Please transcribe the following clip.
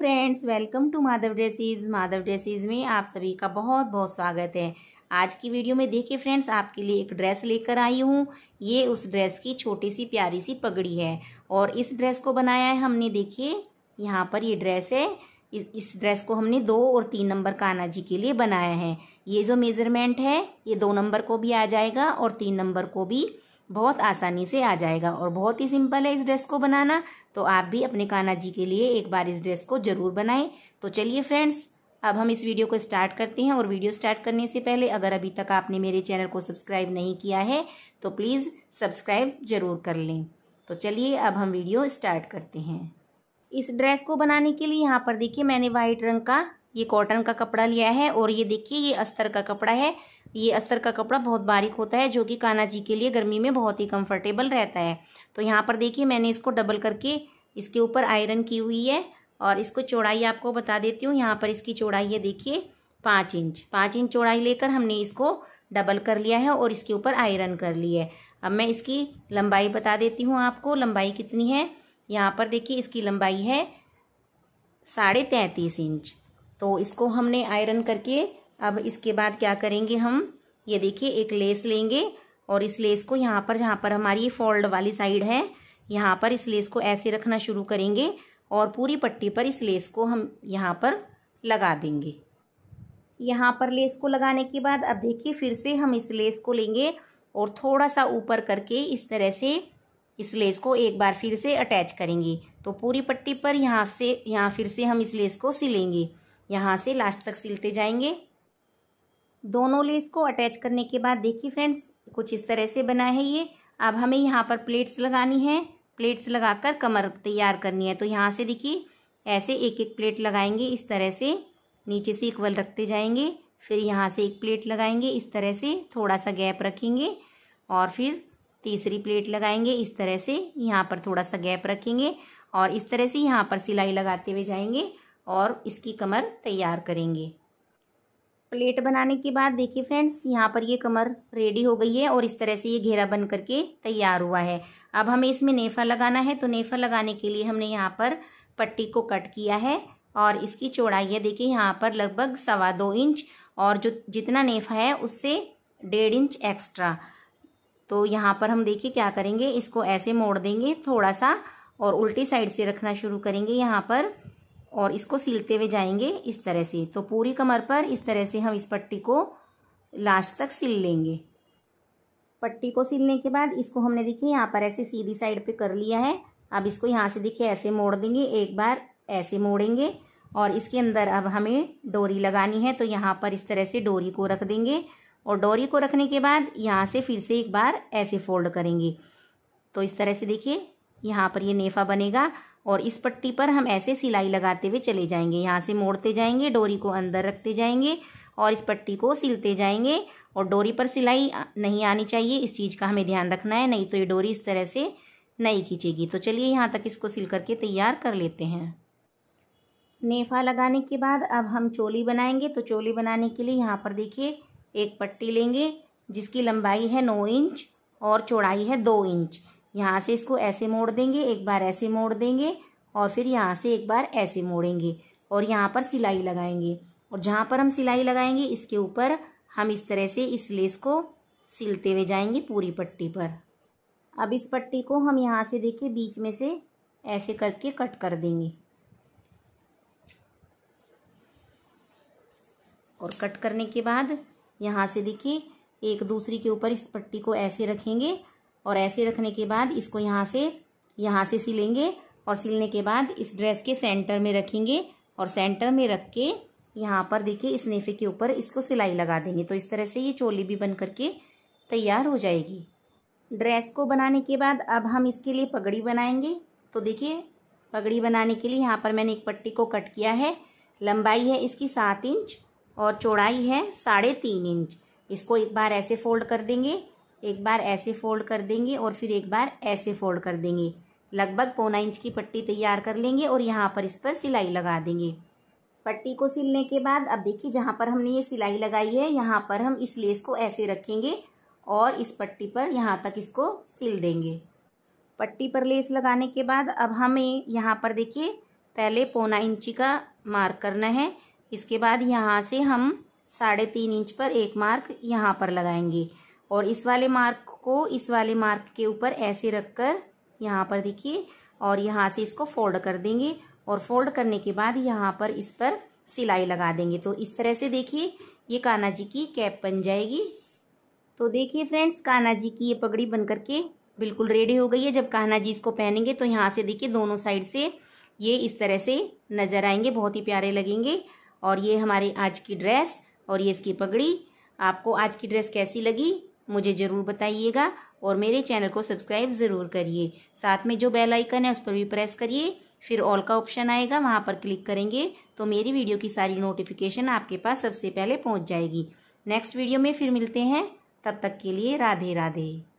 friends welcome to Madhav dresses Madhav dresses में आप सभी का बहुत बहुत स्वागत है आज की वीडियो में देखिए फ्रेंड्स आपके लिए एक ड्रेस लेकर आई हूँ ये उस ड्रेस की छोटी सी प्यारी सी पगड़ी है और इस ड्रेस को बनाया है हमने देखिए यहाँ पर ये ड्रेस है इस ड्रेस को हमने दो और तीन नंबर काना जी के लिए बनाया है ये जो मेजरमेंट है ये दो नंबर को भी आ जाएगा और तीन नंबर को भी बहुत आसानी से आ जाएगा और बहुत ही सिंपल है इस ड्रेस को बनाना तो आप भी अपने कान्हा जी के लिए एक बार इस ड्रेस को जरूर बनाएं तो चलिए फ्रेंड्स अब हम इस वीडियो को स्टार्ट करते हैं और वीडियो स्टार्ट करने से पहले अगर अभी तक आपने मेरे चैनल को सब्सक्राइब नहीं किया है तो प्लीज़ सब्सक्राइब जरूर कर लें तो चलिए अब हम वीडियो स्टार्ट करते हैं इस ड्रेस को बनाने के लिए यहाँ पर देखिए मैंने वाइट रंग का ये कॉटन का कपड़ा लिया है और ये देखिए ये अस्तर का कपड़ा है ये अस्तर का कपड़ा बहुत बारीक होता है जो कि कान्हा जी के लिए गर्मी में बहुत ही कंफर्टेबल रहता है तो यहाँ पर देखिए मैंने इसको डबल करके इसके ऊपर आयरन की हुई है और इसको चौड़ाई आपको बता देती हूँ यहाँ पर इसकी चौड़ाई है देखिए पाँच इंच पाँच इंच चौड़ाई लेकर हमने इसको डबल कर लिया है और इसके ऊपर आयरन कर ली है अब मैं इसकी लंबाई बता देती हूँ आपको लंबाई कितनी है यहाँ पर देखिए इसकी लंबाई है साढ़े तैंतीस इंच तो इसको हमने आयरन करके अब इसके बाद क्या करेंगे हम ये देखिए एक लेस लेंगे और इस लेस को यहाँ पर जहाँ पर हमारी फोल्ड वाली साइड है यहाँ पर इस लेस को ऐसे रखना शुरू करेंगे और पूरी पट्टी पर इस लेस को हम यहाँ पर लगा देंगे यहाँ पर लेस को लगाने के बाद अब देखिए फिर से हम इस लेस को लेंगे और थोड़ा सा ऊपर करके इस तरह से इस लेस को एक बार फिर से अटैच करेंगे तो पूरी पट्टी पर यहाँ से यहाँ फिर से हम इस लेस को सिलेंगे यहाँ से लास्ट तक सिलते जाएंगे दोनों लेस को अटैच करने के बाद देखिए फ्रेंड्स कुछ इस तरह से बना है ये अब हमें यहाँ पर प्लेट्स लगानी है प्लेट्स लगाकर कमर तैयार करनी है तो यहाँ से देखिए ऐसे एक एक प्लेट लगाएंगे इस तरह से नीचे से इक्वल रखते जाएंगे फिर यहाँ से एक प्लेट लगाएंगे इस तरह से थोड़ा सा गैप रखेंगे और फिर तीसरी प्लेट लगाएंगे इस तरह से यहाँ पर थोड़ा सा गैप रखेंगे और इस तरह से यहाँ पर सिलाई लगाते हुए जाएंगे और इसकी कमर तैयार करेंगे प्लेट बनाने के बाद देखिए फ्रेंड्स यहाँ पर ये कमर रेडी हो गई है और इस तरह से ये घेरा बन करके तैयार हुआ है अब हमें इसमें नेफा लगाना है तो नेफा लगाने के लिए हमने यहाँ पर पट्टी को कट किया है और इसकी चौड़ाई है देखिए यहाँ पर लगभग सवा दो इंच और जो जितना नेफा है उससे डेढ़ इंच एक्स्ट्रा तो यहाँ पर हम देखिए क्या करेंगे इसको ऐसे मोड़ देंगे थोड़ा सा और उल्टी साइड से रखना शुरू करेंगे यहाँ पर और इसको सिलते हुए जाएंगे इस तरह से तो पूरी कमर पर इस तरह से हम इस पट्टी को लास्ट तक सिल लेंगे पट्टी को सिलने के बाद इसको हमने देखिए यहाँ पर ऐसे सीधी साइड पे कर लिया है अब इसको यहाँ से देखिए ऐसे मोड़ देंगे एक बार ऐसे मोड़ेंगे और इसके अंदर अब हमें डोरी लगानी है तो यहाँ पर इस तरह से डोरी को रख देंगे और डोरी को रखने के बाद यहाँ से फिर से एक बार ऐसे फोल्ड करेंगे तो इस तरह से देखिए यहाँ पर ये नेफा बनेगा और इस पट्टी पर हम ऐसे सिलाई लगाते हुए चले जाएंगे यहाँ से मोड़ते जाएंगे डोरी को अंदर रखते जाएंगे और इस पट्टी को सिलते जाएंगे और डोरी पर सिलाई नहीं आनी चाहिए इस चीज़ का हमें ध्यान रखना है नहीं तो ये डोरी इस तरह से नहीं खींचेगी तो चलिए यहाँ तक इसको सिल करके तैयार कर लेते हैं नेफा लगाने के बाद अब हम चोली बनाएंगे तो चोली बनाने के लिए यहाँ पर देखिए एक पट्टी लेंगे जिसकी लंबाई है नौ इंच और चौड़ाई है दो इंच यहाँ से इसको ऐसे मोड़ देंगे एक बार ऐसे मोड़ देंगे और फिर यहाँ से एक बार ऐसे मोड़ेंगे और यहाँ पर सिलाई लगाएंगे और जहाँ पर हम सिलाई लगाएंगे इसके ऊपर हम इस तरह से इस लेस को सिलते हुए जाएंगे पूरी पट्टी पर अब इस पट्टी को हम यहाँ से देखिए बीच में से ऐसे करके कट कर देंगे और कट करने के बाद यहाँ से देखिए एक दूसरी के ऊपर इस पट्टी को ऐसे रखेंगे और ऐसे रखने के बाद इसको यहाँ से यहाँ से सिलेंगे और सिलने के बाद इस ड्रेस के सेंटर में रखेंगे और सेंटर में रख के यहाँ पर देखिए इस नेफे के ऊपर इसको सिलाई लगा देंगे तो इस तरह से ये चोली भी बन करके तैयार हो जाएगी ड्रेस को बनाने के बाद अब हम इसके लिए पगड़ी बनाएंगे तो देखिए पगड़ी बनाने के लिए यहाँ पर मैंने एक पट्टी को कट किया है लंबाई है इसकी सात इंच और चौड़ाई है साढ़े तीन इंच इसको एक बार ऐसे फोल्ड कर देंगे एक बार ऐसे फोल्ड कर देंगे और फिर एक बार ऐसे फोल्ड कर देंगे लगभग पौना इंच की पट्टी तैयार कर लेंगे और यहाँ पर इस पर सिलाई लगा देंगे पट्टी को सिलने के बाद अब देखिए जहाँ पर हमने ये सिलाई लगाई है यहाँ पर हम इस लेस को ऐसे रखेंगे और इस पट्टी पर यहाँ तक इसको सिल देंगे पट्टी पर लेस लगाने के बाद अब हमें यहाँ पर देखिए पहले पौना इंची का मार्क करना है इसके बाद यहाँ से हम साढ़े तीन इंच पर एक मार्क यहाँ पर लगाएंगे और इस वाले मार्क को इस वाले मार्क के ऊपर ऐसे रखकर यहाँ पर देखिए और यहाँ से इसको फोल्ड कर देंगे और फोल्ड करने के बाद यहाँ पर इस पर सिलाई लगा देंगे तो इस तरह से देखिए ये काना जी की कैप बन जाएगी तो देखिए फ्रेंड्स काना जी की ये पगड़ी बन करके बिल्कुल रेडी हो गई है जब काना जी इसको पहनेंगे तो यहाँ से देखिए दोनों साइड से ये इस तरह से नज़र आएंगे बहुत ही प्यारे लगेंगे और ये हमारे आज की ड्रेस और ये इसकी पगड़ी आपको आज की ड्रेस कैसी लगी मुझे ज़रूर बताइएगा और मेरे चैनल को सब्सक्राइब ज़रूर करिए साथ में जो बेल आइकन है उस पर भी प्रेस करिए फिर ऑल का ऑप्शन आएगा वहाँ पर क्लिक करेंगे तो मेरी वीडियो की सारी नोटिफिकेशन आपके पास सबसे पहले पहुँच जाएगी नेक्स्ट वीडियो में फिर मिलते हैं तब तक के लिए राधे राधे